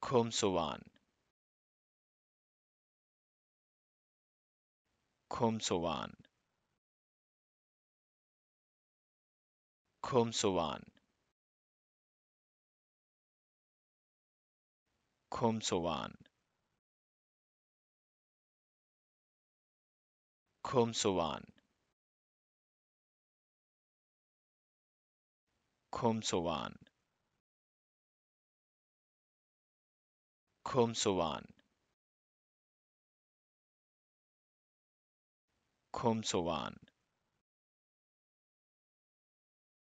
Komsovan. Komsovan. Komsovan. Komsovan. Komsovan. Komsovan. Kumsuan. Kumsuan.